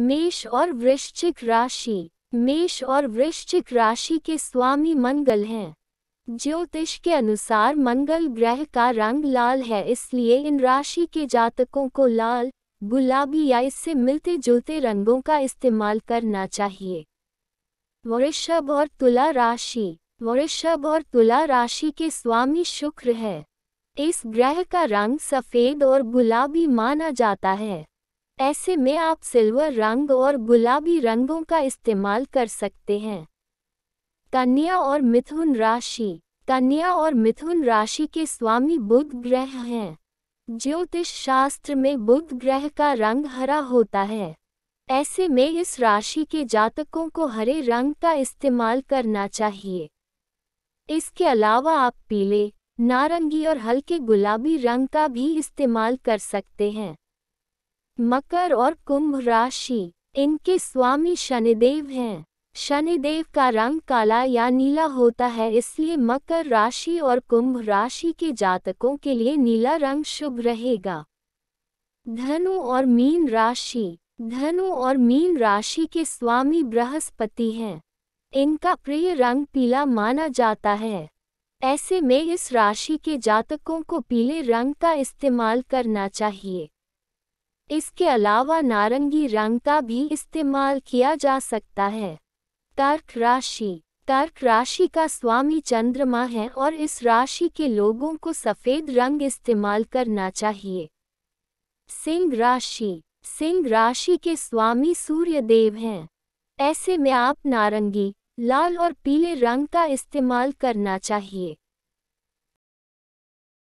मेष और वृश्चिक राशि मेष और वृश्चिक राशि के स्वामी मंगल हैं ज्योतिष के अनुसार मंगल ग्रह का रंग लाल है इसलिए इन राशि के जातकों को लाल गुलाबी या इससे मिलते जुलते रंगों का इस्तेमाल करना चाहिए वृषभ और तुला राशि वृषभ और तुला राशि के स्वामी शुक्र है इस ग्रह का रंग सफेद और गुलाबी माना जाता है ऐसे में आप सिल्वर रंग और गुलाबी रंगों का इस्तेमाल कर सकते हैं कन्या और मिथुन राशि कन्या और मिथुन राशि के स्वामी बुध ग्रह हैं ज्योतिष शास्त्र में बुध ग्रह का रंग हरा होता है ऐसे में इस राशि के जातकों को हरे रंग का इस्तेमाल करना चाहिए इसके अलावा आप पीले नारंगी और हल्के गुलाबी रंग का भी इस्तेमाल कर सकते हैं मकर और कुंभ राशि इनके स्वामी शनिदेव हैं शनिदेव का रंग काला या नीला होता है इसलिए मकर राशि और कुंभ राशि के जातकों के लिए नीला रंग शुभ रहेगा धनु और मीन राशि धनु और मीन राशि के स्वामी बृहस्पति हैं इनका प्रिय रंग पीला माना जाता है ऐसे में इस राशि के जातकों को पीले रंग का इस्तेमाल करना चाहिए इसके अलावा नारंगी रंग का भी इस्तेमाल किया जा सकता है तर्क राशि तर्क राशि का स्वामी चंद्रमा है और इस राशि के लोगों को सफ़ेद रंग इस्तेमाल करना चाहिए सिंह राशि सिंह राशि के स्वामी सूर्य देव हैं ऐसे में आप नारंगी लाल और पीले रंग का इस्तेमाल करना चाहिए